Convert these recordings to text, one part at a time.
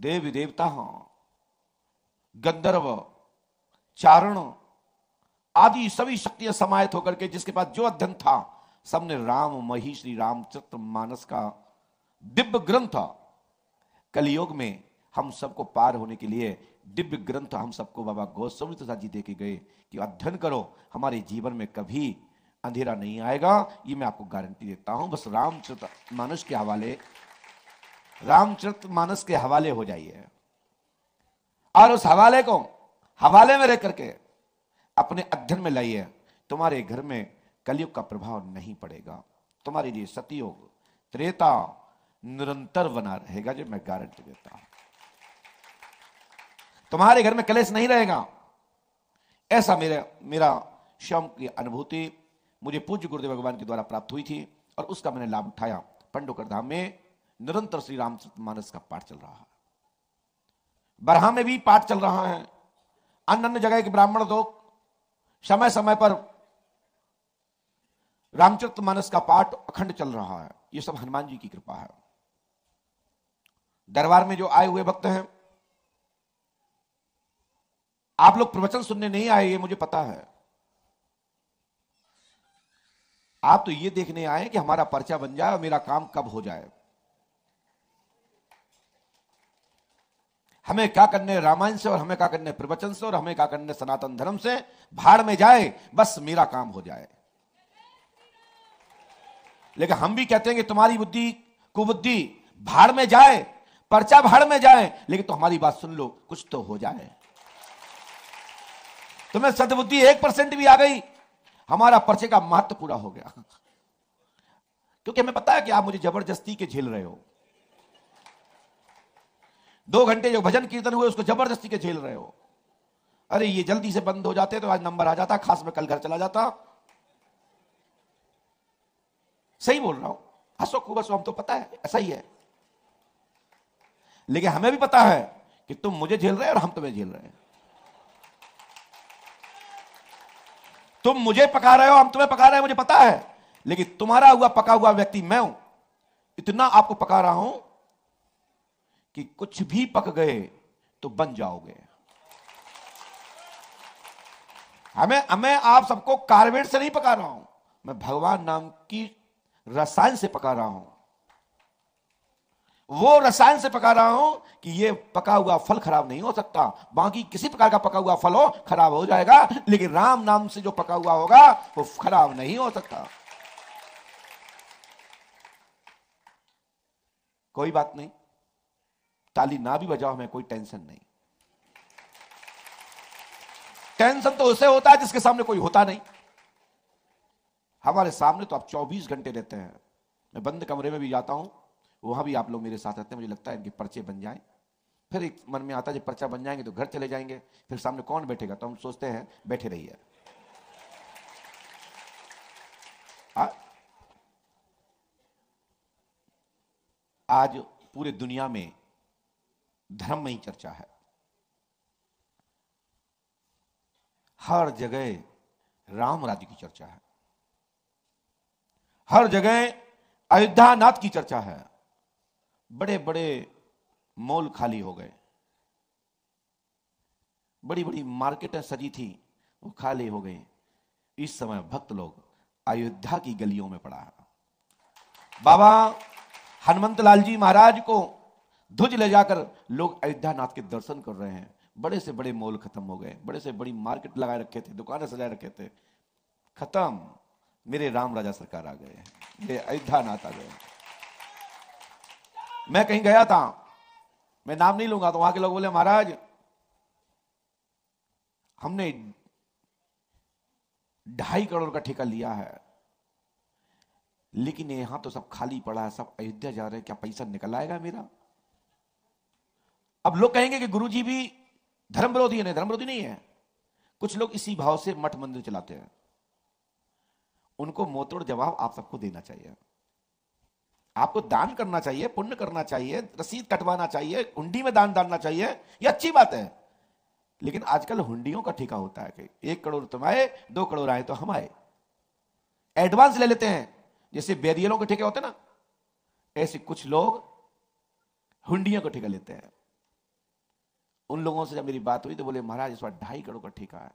देवी देवता गंधर्व चारण आदि सभी शक्तियां समाहित होकर के जिसके पास जो अध्ययन था सबने राम मही श्री रामचरित्र मानस का दिव्य ग्रंथ कलयुग में हम सबको पार होने के लिए दिव्य ग्रंथ हम सबको बाबा गोस्वामी तथा जी दे के गए कि अध्ययन करो हमारे जीवन में कभी अंधेरा नहीं आएगा ये मैं आपको गारंटी देता हूं बस रामचंद्र मानस के हवाले रामचरित मानस के हवाले हो जाइए और उस हवाले को हवाले में रह करके अपने अध्ययन में लाइए तुम्हारे घर में कलयुग का प्रभाव नहीं पड़ेगा तुम्हारे लिए सतयोग त्रेता निरंतर बना रहेगा जो मैं गारंटी देता हूं तुम्हारे घर में कलेश नहीं रहेगा ऐसा मेरे मेरा श्याम की अनुभूति मुझे पूज्य गुरुदेव भगवान के द्वारा प्राप्त हुई थी और उसका मैंने लाभ उठाया पंडोकर धाम में निरंतर श्री रामचरितमानस का पाठ चल रहा है बरहा में भी पाठ चल रहा है अन्य अन्य जगह के ब्राह्मण लोग समय समय पर रामचरित मानस का पाठ अखंड चल रहा है ये सब हनुमान जी की कृपा है दरबार में जो आए हुए भक्त हैं आप लोग प्रवचन सुनने नहीं आए ये मुझे पता है आप तो ये देखने आए कि हमारा पर्चा बन जाए और मेरा काम कब हो जाए हमें क्या करने रामायण से और हमें क्या करने प्रवचन से और हमें क्या करने सनातन धर्म से भाड़ में जाए बस मेरा काम हो जाए लेकिन हम भी कहते हैं कि तुम्हारी बुद्धि कुबुद्धि भाड़ में जाए पर्चा भाड़ में जाए लेकिन तो हमारी बात सुन लो कुछ तो हो जाए तुम्हें सदबुद्धि एक परसेंट भी आ गई हमारा पर्चे का महत्व पूरा हो गया क्योंकि हमें पता है कि आप मुझे जबरदस्ती के झेल रहे हो दो घंटे जो भजन कीर्तन हुए उसको जबरदस्ती के झेल रहे हो अरे ये जल्दी से बंद हो जाते तो आज नंबर आ जाता खास में कल घर चला जाता सही बोल रहा हूं हंसो खूब हंसो हम तो पता है ऐसा ही है लेकिन हमें भी पता है कि तुम मुझे झेल रहे हो और हम तुम्हें झेल रहे हैं तुम मुझे पका रहे हो हम तुम्हें पका रहे हैं मुझे पता है लेकिन तुम्हारा हुआ पका हुआ व्यक्ति मैं हूं इतना आपको पका रहा हूं कि कुछ भी पक गए तो बन जाओगे हमें हमें आप सबको कार्बेट से नहीं पका रहा हूं मैं भगवान नाम की रसायन से पका रहा हूं वो रसायन से पका रहा हूं कि ये पका हुआ फल खराब नहीं हो सकता बाकी किसी प्रकार का पका हुआ फल हो खराब हो जाएगा लेकिन राम नाम से जो पका हुआ होगा वो खराब नहीं हो सकता कोई बात नहीं ताली ना भी बजाओ हमें कोई टेंशन नहीं टेंशन तो उसे होता है जिसके सामने कोई होता नहीं हमारे सामने तो आप 24 घंटे रहते हैं मैं बंद कमरे में भी जाता हूं वहां भी आप लोग मेरे साथ रहते हैं मुझे लगता है इनके पर्चे बन जाए फिर एक मन में आता है जब पर्चा बन जाएंगे तो घर चले जाएंगे फिर सामने कौन बैठेगा तो हम सोचते हैं बैठे रहिए आज पूरे दुनिया में धर्ममयी चर्चा है हर जगह राम राज्य की चर्चा है हर जगह अयोध्या नाथ की चर्चा है बड़े बड़े मॉल खाली हो गए बड़ी बड़ी मार्केटें सजी थी वो खाली हो गई इस समय भक्त लोग अयोध्या की गलियों में पड़ा है बाबा हनुमत लाल जी महाराज को ध्वज ले जाकर लोग अयोध्या नाथ के दर्शन कर रहे हैं बड़े से बड़े मॉल खत्म हो गए बड़े से बड़ी मार्केट लगाए रखे थे दुकानें सजाए रखे थे खत्म मेरे राम राजा सरकार आ गए मेरे अयोध्या नाथ आ गए मैं कहीं गया था मैं नाम नहीं लूंगा तो वहां के लोग बोले महाराज हमने ढाई करोड़ का ठेका लिया है लेकिन यहां तो सब खाली पड़ा है सब अयोध्या जा रहे हैं क्या पैसा निकल आएगा मेरा अब लोग कहेंगे कि गुरु जी भी धर्म विरोधी है नहीं धर्म विरोधी नहीं है कुछ लोग इसी भाव से मठ मंदिर चलाते हैं उनको मोतोड़ जवाब आप सबको देना चाहिए आपको दान करना चाहिए पुण्य करना चाहिए रसीद कटवाना चाहिए हुंडी में दान डालना चाहिए यह अच्छी बात है लेकिन आजकल हुंडियों का ठीका होता है कि एक करोड़ तुम आए दो करोड़ आए तो हम आए एडवांस ले लेते हैं जैसे बेरियलों के ठेके होते ना ऐसे कुछ लोग हुंडियों का ठेका लेते हैं उन लोगों से जब मेरी बात हुई तो बोले महाराज इस बार ढाई करोड़ का ठेका है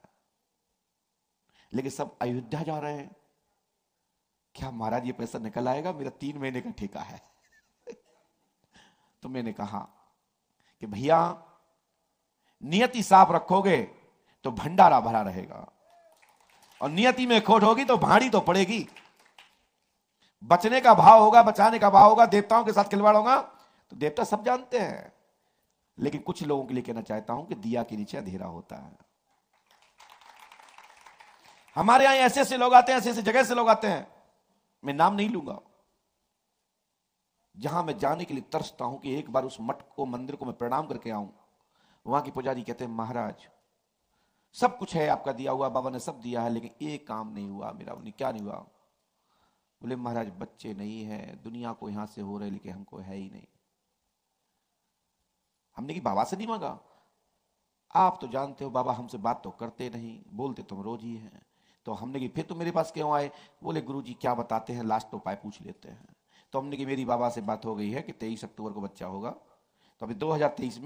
लेकिन सब अयोध्या जा रहे हैं क्या महाराज ये पैसा निकल आएगा मेरा तीन महीने का ठेका है तो मैंने कहा कि भैया नियति साफ रखोगे तो भंडारा भरा रहेगा और नियति में खोट होगी तो भाड़ी तो पड़ेगी बचने का भाव होगा बचाने का भाव होगा देवताओं के साथ खिलवाड़ होगा तो देवता सब जानते हैं लेकिन कुछ लोगों के लिए कहना चाहता हूं कि दिया के नीचे अंधेरा होता है हमारे यहां ऐसे ऐसे लोग आते हैं ऐसे ऐसे जगह से लोग आते हैं मैं नाम नहीं लूंगा जहां मैं जाने के लिए तरसता हूं कि एक बार उस मठ को मंदिर को मैं प्रणाम करके आऊं वहां की पुजारी कहते हैं महाराज सब कुछ है आपका दिया हुआ बाबा ने सब दिया है लेकिन एक काम नहीं हुआ मेरा बोले क्या नहीं हुआ बोले महाराज बच्चे नहीं है दुनिया को यहां से हो रहे लेकिन हमको है ही नहीं हमने कि बाबा से नहीं मांगा आप तो जानते हो बाबा हमसे बात तो करते नहीं बोलते तुम तो रोज ही हैं तो हमने कि फिर तुम तो मेरे पास क्यों आए बोले गुरु जी क्या बताते हैं लास्ट तो उपाय पूछ लेते हैं तो हमने कि मेरी बाबा से बात हो गई है कि तेईस अक्टूबर को बच्चा होगा तो अभी दो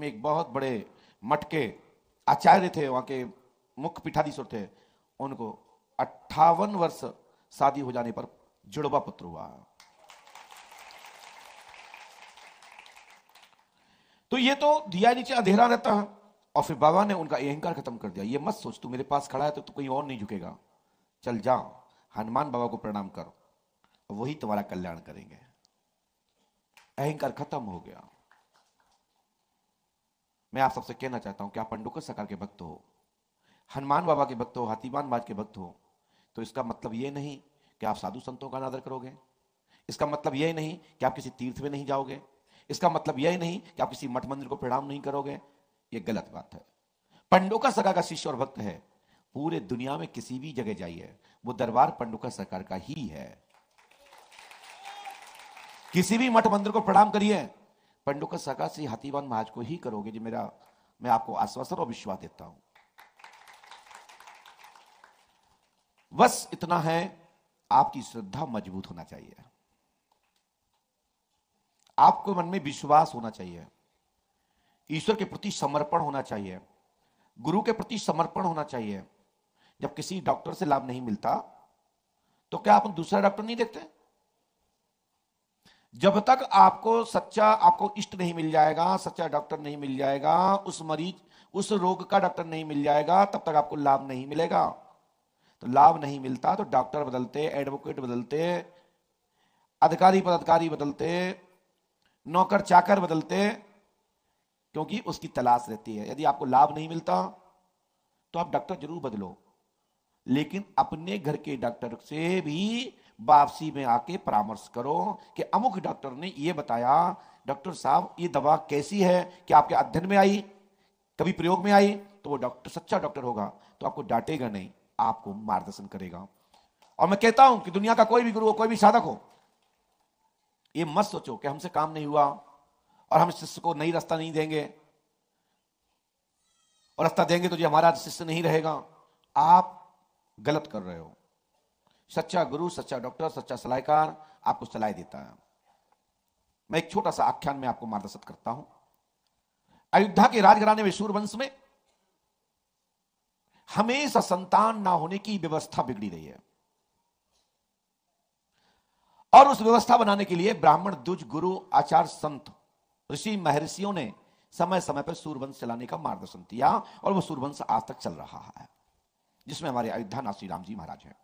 में एक बहुत बड़े मठ के आचार्य थे वहाँ के मुख्य पीठाधीश्वर थे उनको अट्ठावन वर्ष शादी हो जाने पर जुड़वा पुत्र हुआ तो ये तो दिया नीचे अंधेरा रहता है और फिर बाबा ने उनका अहंकार खत्म कर दिया ये मत सोच तू मेरे पास खड़ा है तो तू कोई और नहीं झुकेगा चल जा हनुमान बाबा को प्रणाम कर वही तुम्हारा कल्याण करेंगे अहंकार खत्म हो गया मैं आप सबसे कहना चाहता हूं कि आप पंडुक सकार के भक्त हो हनुमान बाबा के भक्त हो हाथीमान बाज के भक्त हो तो इसका मतलब ये नहीं कि आप साधु संतों का अनादर करोगे इसका मतलब ये नहीं कि आप किसी तीर्थ में नहीं जाओगे इसका मतलब यह नहीं कि आप किसी मठ मंदिर को प्रणाम नहीं करोगे ये गलत बात है पंडोका सरकार का शिष्य और भक्त है पूरे दुनिया में किसी भी जगह जाइए वो दरबार पंडुका सरकार का ही है किसी भी मठ मंदिर को प्रणाम करिए पंडुका सरकार श्री हाथीवान महाज को ही करोगे जी मेरा मैं आपको आश्वासन और विश्वास देता हूं बस इतना है आपकी श्रद्धा मजबूत होना चाहिए आपको मन में विश्वास होना चाहिए ईश्वर के प्रति समर्पण होना चाहिए गुरु के प्रति समर्पण होना चाहिए जब किसी डॉक्टर से लाभ नहीं मिलता तो क्या आप दूसरा डॉक्टर नहीं देखते जब तक आपको सच्चा आपको इष्ट नहीं मिल जाएगा सच्चा डॉक्टर नहीं मिल जाएगा उस मरीज उस रोग का डॉक्टर नहीं मिल जाएगा तब तक आपको लाभ नहीं मिलेगा तो लाभ नहीं मिलता तो डॉक्टर बदलते एडवोकेट बदलते अधिकारी पदाधिकारी बदलते नौकर चाकर बदलते क्योंकि उसकी तलाश रहती है यदि आपको लाभ नहीं मिलता तो आप डॉक्टर जरूर बदलो लेकिन अपने घर के डॉक्टर से भी वापसी में आके परामर्श करो कि अमुक डॉक्टर ने यह बताया डॉक्टर साहब ये दवा कैसी है कि आपके अध्ययन में आई कभी प्रयोग में आई तो वो डॉक्टर सच्चा डॉक्टर होगा तो आपको डांटेगा नहीं आपको मार्गदर्शन करेगा और मैं कहता हूं कि दुनिया का कोई भी गुरु हो कोई भी साधक हो ये मत सोचो कि हमसे काम नहीं हुआ और हम शिष्य को नई रास्ता नहीं देंगे और रास्ता देंगे तो ये हमारा शिष्य नहीं रहेगा आप गलत कर रहे हो सच्चा गुरु सच्चा डॉक्टर सच्चा सलाहकार आपको सलाह देता है मैं एक छोटा सा आख्यान में आपको मार्गदर्शन करता हूं अयोध्या के राजघराने में सूर्यवंश में हमेशा संतान ना होने की व्यवस्था बिगड़ी रही है और उस व्यवस्था बनाने के लिए ब्राह्मण दुज गुरु आचार्य संत ऋषि महर्षियों ने समय समय पर सूर्यवंश चलाने का मार्गदर्शन दिया और वो सूर्यवंश आज तक चल रहा है जिसमें हमारे अयोध्या नाथ श्री राम जी महाराज हैं